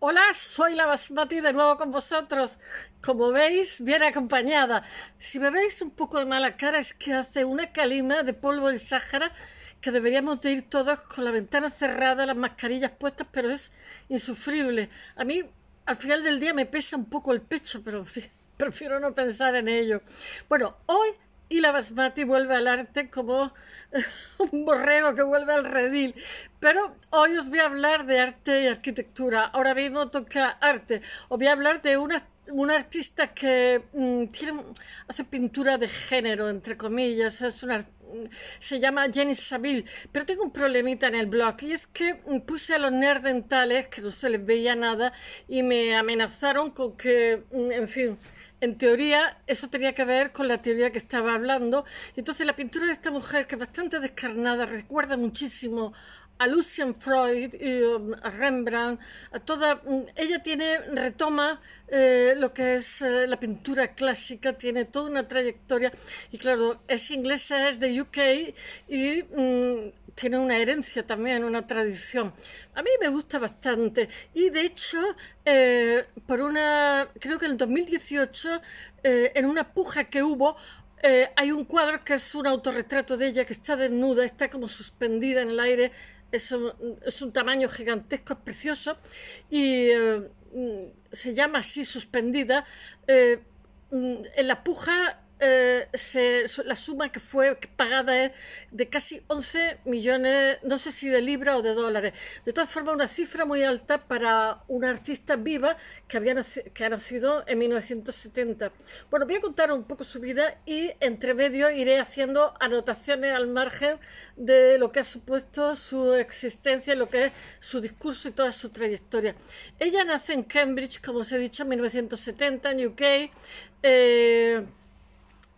Hola, soy la Basmati de nuevo con vosotros. Como veis, bien acompañada. Si me veis un poco de mala cara es que hace una calima de polvo del Sahara que deberíamos de ir todos con la ventana cerrada, las mascarillas puestas, pero es insufrible. A mí, al final del día, me pesa un poco el pecho, pero prefiero no pensar en ello. Bueno, hoy y la basmati vuelve al arte como un borrego que vuelve al redil. Pero hoy os voy a hablar de arte y arquitectura. Ahora mismo toca arte. Os voy a hablar de una un artista que mm, tiene, hace pintura de género, entre comillas, es una, se llama Jenny Saville, pero tengo un problemita en el blog y es que mm, puse a los nerdentales, dentales que no se les veía nada y me amenazaron con que, mm, en fin, en teoría, eso tenía que ver con la teoría que estaba hablando. Entonces, la pintura de esta mujer, que es bastante descarnada, recuerda muchísimo a Lucian Freud, um, a Rembrandt, a toda. Mm, ella tiene, retoma eh, lo que es eh, la pintura clásica, tiene toda una trayectoria. Y claro, es inglesa, es de UK y. Mm, tiene una herencia también, una tradición. A mí me gusta bastante y de hecho, eh, por una, creo que en el 2018, eh, en una puja que hubo, eh, hay un cuadro que es un autorretrato de ella que está desnuda, está como suspendida en el aire, es un tamaño gigantesco, es precioso y mm, se llama así, suspendida. Mm, en la puja eh, la suma que fue pagada es de casi 11 millones, no sé si de libras o de dólares. De todas formas, una cifra muy alta para una artista viva que, había que ha nacido en 1970. Bueno, voy a contar un poco su vida y entre medio iré haciendo anotaciones al margen de lo que ha supuesto su existencia, lo que es su discurso y toda su trayectoria. Ella nace en Cambridge, como os he dicho, en 1970, en UK. Eh,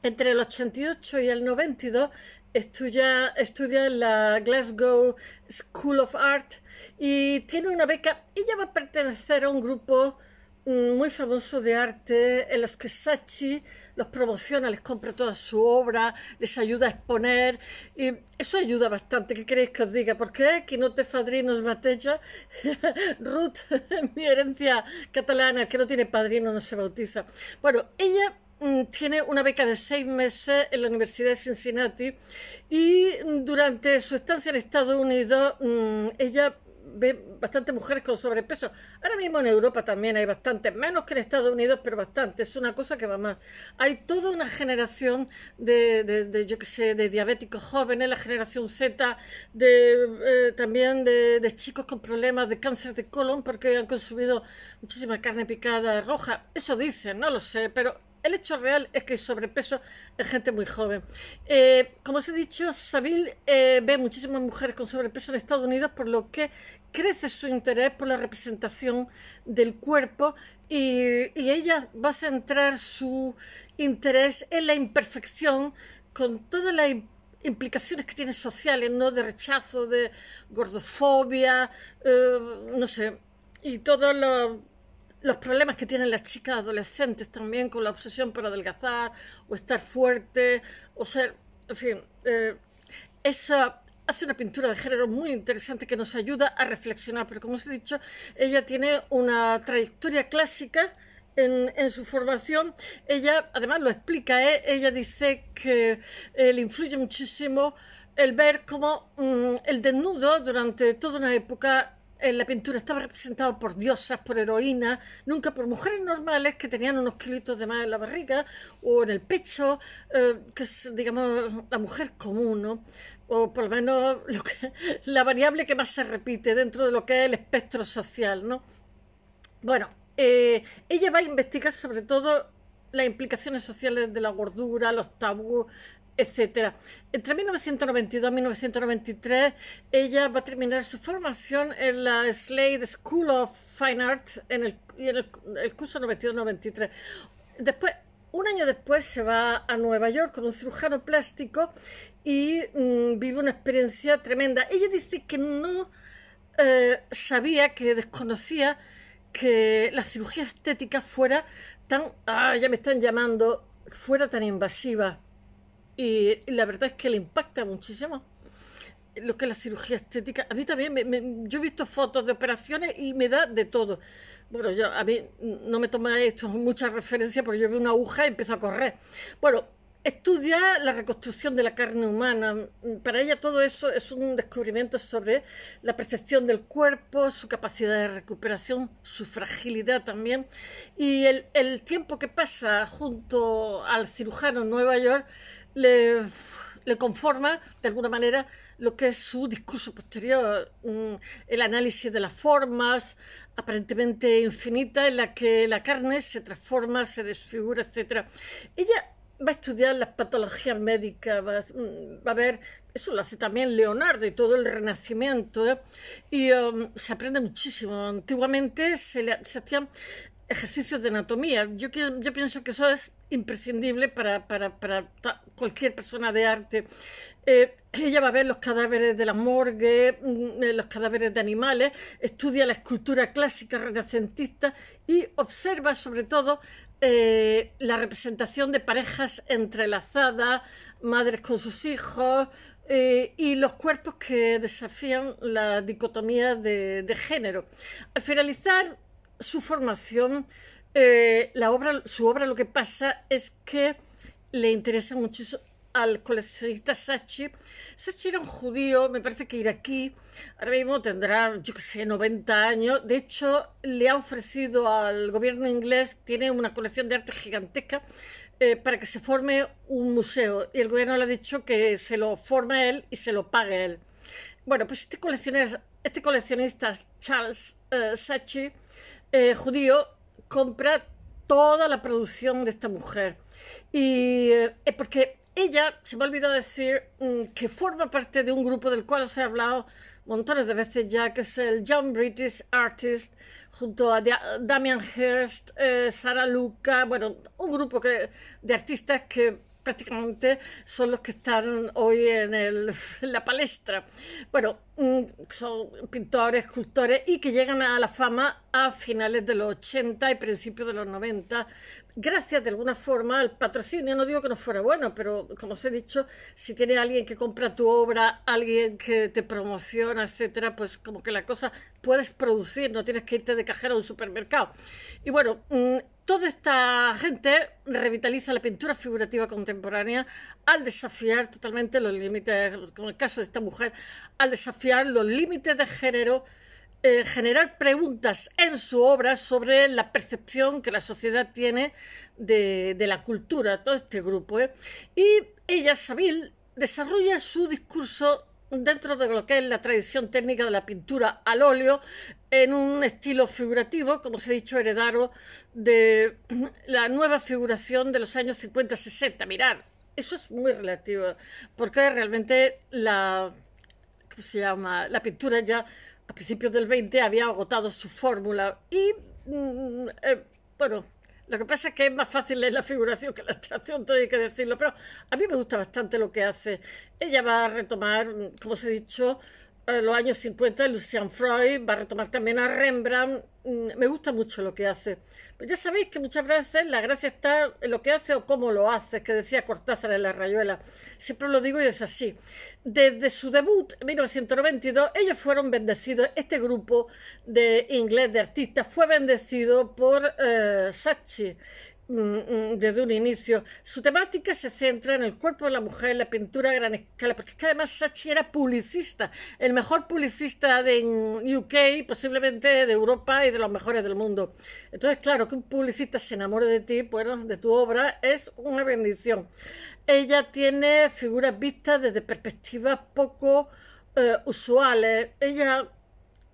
entre el 88 y el 92 estudia, estudia en la Glasgow School of Art y tiene una beca. Ella va a pertenecer a un grupo mm, muy famoso de arte en los que Sachi los promociona, les compra toda su obra, les ayuda a exponer. Y eso ayuda bastante. ¿Qué queréis que os diga? Porque que no te padrinos, mateja. Ruth, mi herencia catalana, que no tiene padrino no se bautiza. Bueno, ella Mm, tiene una beca de seis meses en la Universidad de Cincinnati y durante su estancia en Estados Unidos mm, ella ve bastante mujeres con sobrepeso. Ahora mismo en Europa también hay bastantes, menos que en Estados Unidos, pero bastante. Es una cosa que va más. Hay toda una generación de, diabéticos jóvenes, la generación Z, de, eh, también de, de chicos con problemas de cáncer de colon porque han consumido muchísima carne picada roja. Eso dicen, no lo sé, pero el hecho real es que el sobrepeso es gente muy joven. Eh, como os he dicho, Sabil eh, ve muchísimas mujeres con sobrepeso en Estados Unidos, por lo que crece su interés por la representación del cuerpo y, ella va a centrar su interés en la imperfección con todas las implicaciones que tiene sociales, ¿no? De rechazo, de gordofobia, eh, no sé, y todos los los problemas que tienen las chicas adolescentes también con la obsesión por adelgazar o estar fuerte o ser, en fin, eh, esa hace una pintura de género muy interesante que nos ayuda a reflexionar, pero como os he dicho, ella tiene una trayectoria clásica en, su formación, ella además lo explica, ¿eh? ella dice que eh, le influye muchísimo el ver cómo mm, el desnudo durante toda una época en la pintura estaba representado por diosas, por heroínas, nunca por mujeres normales que tenían unos kilitos de más en la barriga o en el pecho, eh, que es, digamos, la mujer común, ¿no? o por lo menos la variable que más se repite dentro de lo que es el espectro social, ¿no? Bueno, eh, ella va a investigar sobre todo las implicaciones sociales de la gordura, los tabús, etcétera. Entre 1992 y 1993 ella va a terminar su formación en la Slade School of Fine Arts en el, y en el, curso 92-93. Después, un año después se va a Nueva York con un cirujano plástico y mm, vive una experiencia tremenda. Ella dice que no eh, sabía, que desconocía que la cirugía estética fuera tan, ah, ya me están llamando, fuera tan invasiva. Y, la verdad es que le impacta muchísimo lo que es la cirugía estética. A mí también, yo he visto fotos de operaciones y me da de todo. Bueno, yo a mí no me toma esto mucha referencia porque yo veo una aguja y empiezo a correr. Bueno, estudia la reconstrucción de la carne humana. Para ella todo eso es un descubrimiento sobre la percepción del cuerpo, su capacidad de recuperación, su fragilidad también. Y el, el tiempo que pasa junto al cirujano en Nueva York le, conforma de alguna manera lo que es su discurso posterior, el análisis de las formas aparentemente infinita, en la que la carne se transforma, se desfigura, etc. Ella va a estudiar las patologías médicas, mm, va, a ver, eso lo hace también Leonardo y todo el Renacimiento, ¿eh? y um, se aprende muchísimo. Antiguamente se, se hacían ejercicios de anatomía. Yo, pienso que eso es imprescindible para, cualquier persona de arte. Eh, ella va a ver los cadáveres de la morgue, mm, eh, los cadáveres de animales, estudia la escultura clásica renacentista y observa sobre todo eh, la representación de parejas entrelazadas, madres con sus hijos, y los cuerpos que desafían la dicotomía de género. Al finalizar su formación, eh, la obra, su obra lo que pasa es que le interesa mucho al coleccionista Sachi. Sachi era un judío, me parece que aquí, ahora mismo tendrá, yo qué sé, 90 años. De hecho, le ha ofrecido al gobierno inglés, tiene una colección de arte gigantesca, eh, para que se forme un museo. Y el gobierno le ha dicho que se lo forme él y se lo pague él. Bueno, pues este coleccionista, este coleccionista Charles eh, Sachi eh, judío compra toda la producción de esta mujer. Y es eh, eh, porque ella, se me ha olvidado decir, mm, que forma parte de un grupo del cual se ha hablado montones de veces ya, que es el Young British Artist, junto a Damian Hirst, Sara Luca, bueno, un grupo de artistas que prácticamente son los que están hoy en, la palestra. Bueno, mm, son pintores, escultores y que llegan a la fama a finales de los 80 y principios de los 90, gracias de alguna forma al patrocinio. No digo que no fuera bueno, pero como os he dicho, si tiene alguien que compra tu obra, alguien que te promociona, etcétera, pues como que la cosa puedes producir, no tienes que irte de cajera a un supermercado. Y bueno, mm, Toda esta gente revitaliza la pintura figurativa contemporánea al desafiar totalmente los límites, como el caso de esta mujer, al desafiar los límites de género, eh, generar preguntas en su obra sobre la percepción que la sociedad tiene de, la cultura, todo este grupo. ¿eh? Y ella, Sabil, desarrolla su discurso dentro de lo que es la tradición técnica de la pintura al óleo en un estilo figurativo, como se ha dicho, heredado de la nueva figuración de los años 50-60. Mirad, eso es muy relativo, porque realmente la, se llama? la pintura ya a principios del 20 había agotado su fórmula y, mm, eh, bueno, lo que pasa es que es más fácil leer la figuración que la extracción, todo hay que decirlo, pero a mí me gusta bastante lo que hace. Ella va a retomar, mm, como os he dicho, los años 50 Lucian Freud, va a retomar también a Rembrandt. Mm, me gusta mucho lo que hace. ya sabéis que muchas veces la gracia está en lo que hace o cómo lo hace, que decía Cortázar en La Rayuela. Siempre lo digo y es así. Desde su debut en 1992, ellos fueron bendecidos, este grupo de inglés de artistas fue bendecido por eh, Sachi Mm, mm, desde un inicio. Su temática se centra en el cuerpo de la mujer, la pintura a gran escala, porque es que además Sachi era publicista, el mejor publicista de UK, posiblemente de Europa y de los mejores del mundo. Entonces, claro, que un publicista se enamore de ti, bueno, de tu obra, es una bendición. Ella tiene figuras vistas desde perspectivas poco eh, usuales. Ella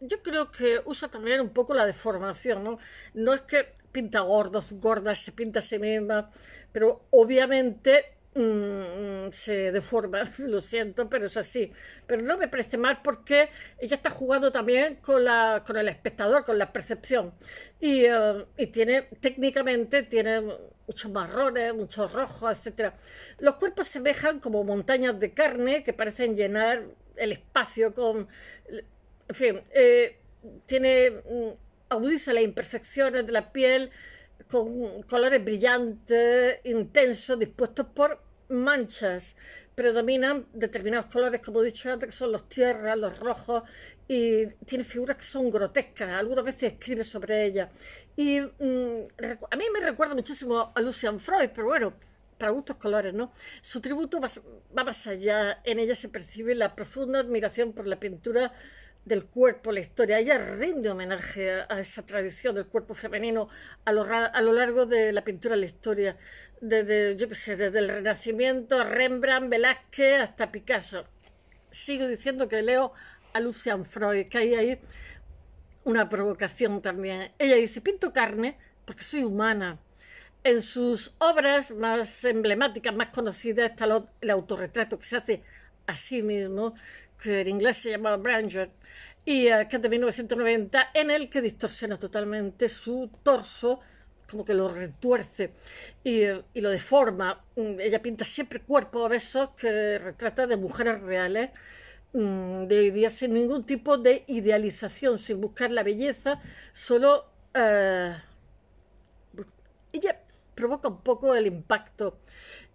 yo creo que usa también un poco la deformación, ¿no? No es que pinta gordos, gordas, se pinta a sí misma, pero obviamente mm, se deforma, lo siento, pero es así. Pero no me parece mal porque ella está jugando también con, la, con el espectador, con la percepción. Y, eh, tiene, técnicamente, tiene muchos marrones, muchos rojos, etc. Los cuerpos semejan como montañas de carne que parecen llenar el espacio con... En fin, eh, tiene mm, agudiza las imperfecciones de la piel con colores brillantes, intensos, dispuestos por manchas. Predominan determinados colores, como he dicho antes, que son los tierras, los rojos, y tiene figuras que son grotescas. Algunas veces escribe sobre ellas. Y mm, a mí me recuerda muchísimo a Lucian Freud, pero bueno, para gustos colores, ¿no? Su tributo va, va más allá. En ella se percibe la profunda admiración por la pintura del cuerpo, la historia. Ella rinde homenaje a, esa tradición del cuerpo femenino a lo, largo de la pintura la historia, desde, yo qué sé, desde el Renacimiento Rembrandt, Velázquez hasta Picasso. Sigo diciendo que leo a Lucian Freud, que hay ahí una provocación también. Ella dice, pinto carne porque soy humana. En sus obras más emblemáticas, más conocidas, está el autorretrato que se hace a sí mismo que en inglés se llamaba Branger, y eh, que es de 1990, en el que distorsiona totalmente su torso, como que lo retuerce y, lo deforma. Mm, ella pinta siempre cuerpos que retrata de mujeres reales mm, de hoy sin ningún tipo de idealización, sin buscar la belleza, solo... Eh, ella provoca un poco el impacto.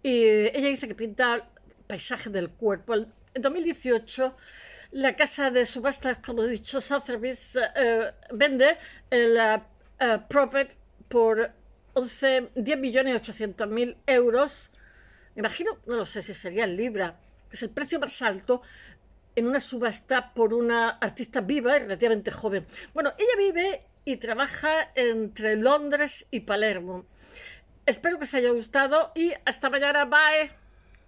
Y ella dice que pinta paisajes del cuerpo, en 2018 la casa de subastas, como he dicho, Sotheby's, eh, vende el eh, eh por 11, 10 millones euros. Imagino, no lo sé si sería el libra, que es el precio más alto en una subasta por una artista viva y relativamente joven. Bueno, ella vive y trabaja entre Londres y Palermo. Espero que os haya gustado y hasta mañana. Bye.